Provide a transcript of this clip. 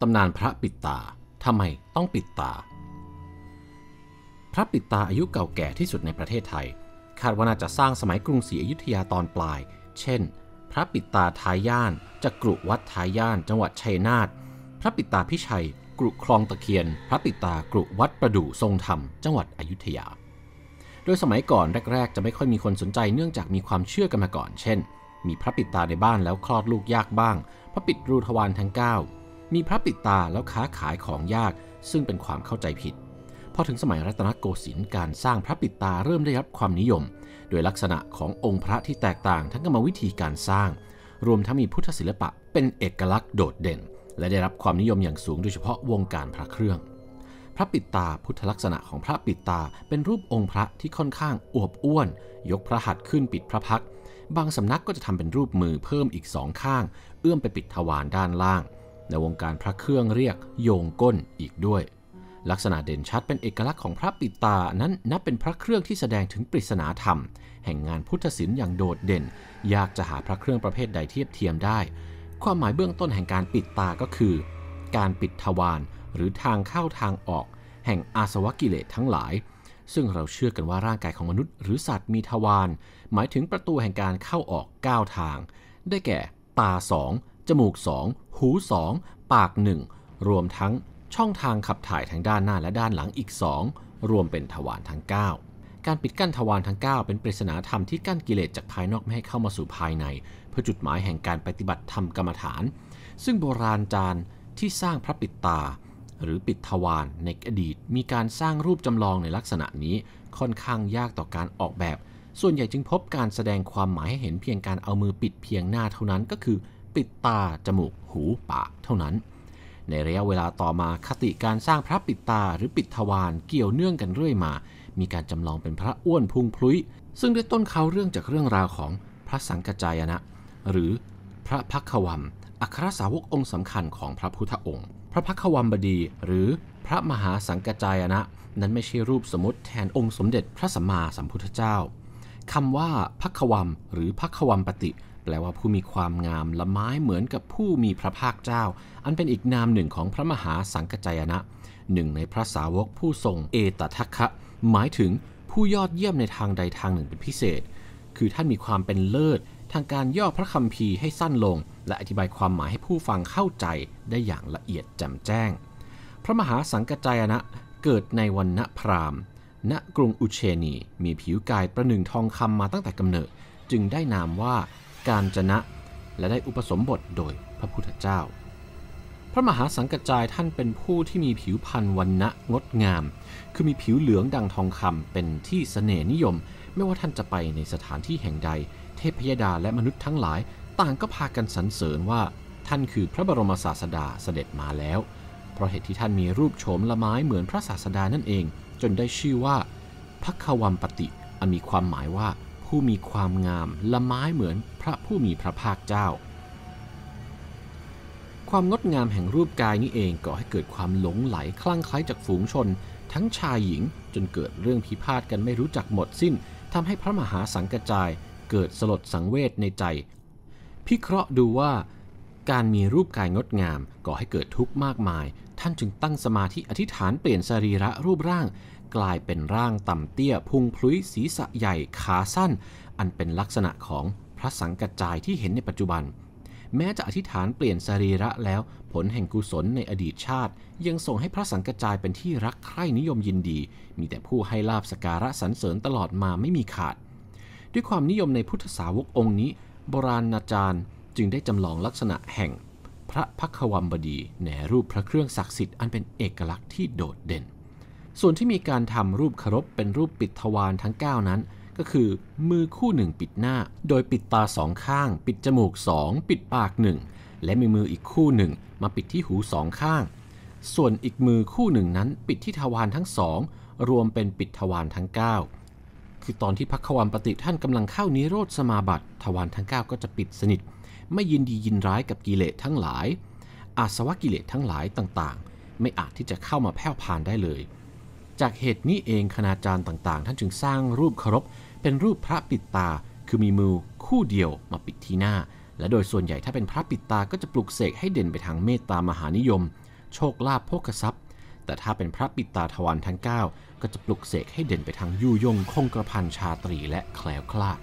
ตำนานพระปิดตา ทำไมต้องปิดตา พระปิดตาอายุเก่าแก่ที่สุดในประเทศไทย คาดว่าน่าจะสร้างสมัยกรุงศรีอยุธยาตอนปลาย เช่น พระปิดตาทาย่านจักรุวัดทาย่านจังหวัดชัยนาท พระปิดตาพิชัย กรุคลองตะเคียน พระปิดตากรุวัดประดู่ทรงธรรม จังหวัดอยุธยา โดยสมัยก่อนแรก ๆ จะไม่ค่อยมีคนสนใจเนื่องจากมีความเชื่อกันมาก่อน เช่น มีพระปิดตาในบ้านแล้วคลอดลูกยากบ้าง พระปิดรูทวารทั้ง9มีพระปิดตาแล้วค้าขายของยาก ซึ่งเป็นความเข้าใจผิด พอถึงสมัยรัตนโกสินทร์การสร้างพระปิดตาเริ่มได้รับความนิยม โดยลักษณะขององค์พระที่แตกต่างทั้งกรรมวิธีการสร้าง รวมทั้งมีพุทธศิลปะ เป็นเอกลักษณ์โดดเด่น และได้รับความนิยมอย่างสูงโดยเฉพาะวงการพระเครื่อง พระปิดตา พุทธลักษณะของพระปิดตาเป็นรูปองค์พระที่ค่อนข้างอวบอ้วนยกพระหัตถ์ขึ้นปิดพระพัก บางสำนักก็จะทำเป็นรูปมือเพิ่มอีกสองข้างเอื้อมไปปิดทวารด้านล่างในวงการพระเครื่องเรียกโยงก้นอีกด้วย ลักษณะเด่นชัดเป็นเอกลักษณ์ของพระปิตานั้นนับเป็นพระเครื่องที่แสดงถึงปริศนาธรรม แห่งงานพุทธศิลป์อย่างโดดเด่น ยากจะหาพระเครื่องประเภทใดเทียบเทียมได้ ความหมายเบื้องต้นแห่งการปิดตาก็คือ การปิดทวารหรือทางเข้าทางออก แห่งอาสวะกิเลสทั้งหลาย ซึ่งเราเชื่อกันว่าร่างกายของมนุษย์หรือสัตว์มีทวารหมายถึงประตูแห่งการเข้าออก9ทางได้แก่ตาสองจมูก 2 หู 2 ปาก 1 รวมทั้งช่องทางขับถ่ายทางด้านหน้าและด้านหลังอีก 2 รวมเป็นทวารทั้ง9การปิดกั้นทวารทั้ง9 เป็นปริศนาธรรมที่กั้นกิเลสจากภายนอกไม่ให้เข้ามาสู่ภายใน เพื่อจุดหมายแห่งการปฏิบัติธรรมกรรมฐาน ซึ่งโบราณจารย์ที่สร้างพระปิดตา หรือปิดทวารในอดีตมีการสร้างรูปจำลองในลักษณะนี้ค่อนข้างยากต่อการออกแบบ ส่วนใหญ่จึงพบการแสดงความหมายให้เห็นเพียงการเอามือปิดเพียงหน้าเท่านั้นก็คือปิดตา จมูก หู ปาก เท่านั้น ในระยะเวลาต่อมาคติการสร้างพระปิดตา หรือปิดทวารเกี่ยวเนื่องกันเรื่อยมา มีการจำลองเป็นพระอ้วนพุงพลุย ซึ่งได้ต้นเขาเรื่องจากเรื่องราวของพระสังกจายนะ หรือพระพักควัมอัครสาวกองค์สำคัญของพระพุทธองค์ พระพักควัมบดีหรือพระมหาสังกจายนะนั้นไม่ใช่รูปสมมติแทนองค์สมเด็จพระสัมมาสัมพุทธเจ้าคำว่าพักควัมหรือพักควัมปฏิแปลว่าผู้มีความงามละไม้เหมือนกับผู้มีพระภาคเจ้า อันเป็นอีกนามหนึ่งของพระมหาสังกจายนะหนึ่งในพระสาวกผู้ทรงเอตทัคคะ หมายถึงผู้ยอดเยี่ยมในทางใดทางหนึ่งเป็นพิเศษ คือท่านมีความเป็นเลิศ ทางการย่อพระคำภีให้สั้นลง และอธิบายความหมายให้ผู้ฟังเข้าใจได้อย่างละเอียดแจ่มแจ้ง พระมหาสังกจายนะเกิดในวันณพราหมณณกรุงอุเชนีมีผิวกายประหนึ่งทองคำมาตั้งแต่กำเนิด จึงได้นามว่ากาญจนะและได้อุปสมบทโดยพระพุทธเจ้า พระมหาสังกจายท่านเป็นผู้ที่มีผิวพรรณวันณะงดงาม คือมีผิวเหลืองดังทองคำเป็นที่สเสน่นิยม ไม่ว่าท่านจะไปในสถานที่แห่งใด เทพยดาและมนุษย์ทั้งหลายต่างก็พากันสรรเสริญว่าท่านคือพระบรมศาสดาเสด็จมาแล้ว เพราะเหตุที่ท่านมีรูปโฉมละไม้เหมือนพระศาสดานั่นเอง จนได้ชื่อว่าพักวัมปติอันมีความหมายว่าผู้มีความงาม ละไม้เหมือนพระผู้มีพระภาคเจ้า ความงดงามแห่งรูปกายนี้เองก่อให้เกิดความหลงไหลคลั่งไคล้จากฝูงชน ทั้งชายหญิงจนเกิดเรื่องพิพาทกันไม่รู้จักหมดสิ้นทำให้พระมหาสังกจายเกิดสลดสังเวชในใจ พิเคราะห์ดูว่า การมีรูปกายงดงามก่อให้เกิดทุกข์มากมาย ท่านจึงตั้งสมาธิอธิษฐานเปลี่ยนสรีระรูปร่างกลายเป็นร่างต่ำเตี้ย พุงพลุยศีรษะใหญ่ ขาสั้น อันเป็นลักษณะของพระสังกัจจายที่เห็นในปัจจุบัน แม้จะอธิษฐานเปลี่ยนสรีระแล้วผลแห่งกุศลในอดีตชาติ ยังส่งให้พระสังกัจจายเป็นที่รักใคร่นิยมยินดี มีแต่ผู้ให้ลาบสการะสรรเสริญตลอดมาไม่มีขาด ด้วยความนิยมในพุทธสาวกองค์นี้โบราณอาจารย์จึงได้จำลองลักษณะแห่งพระพักวัมบดี ในรูปพระเครื่องศักดิ์สิทธิ์อันเป็นเอกลักษณ์ที่โดดเด่นส่วนที่มีการทำรูปคารบเป็นรูปปิดทวารทั้ง9 นั้น ก็คือมือคู่หนึ่งปิดหน้า โดยปิดตาสองข้างปิดจมูก 2 ปิดปากหนึ่งและมีมืออีกคู่หนึ่งมาปิดที่หูสองข้าง ส่วนอีกมือคู่หนึ่งนั้นปิดที่ทวารทั้งสองรวมเป็นปิดทวารทั้ง 9 คือตอนที่พระควัมปฏิท่านกำลังเข้านิโรธสมาบัติทวารทั้ง 9 ก็จะปิดสนิทไม่ยินดียินร้ายกับกิเลสทั้งหลาย อาสวะกิเลสทั้งหลายต่างๆ ไม่อาจที่จะเข้ามาแผ่วผ่านได้เลยจากเหตุนี้เองคณาจารย์ต่างๆ ท่านจึงสร้างรูปเคารพเป็นรูปพระปิดตาคือมีมือคู่เดียวมาปิดที่หน้า และโดยส่วนใหญ่ถ้าเป็นพระปิดตาก็จะปลุกเสกให้เด่นไปทางเมตตามหานิยม โชคลาภโกทรัพย์ แต่ถ้าเป็นพระปิดตาทวารทั้ง9ก็จะปลุกเสกให้เด่นไปทางยุยงคงกระพันชาตรีและแคล้วคลาด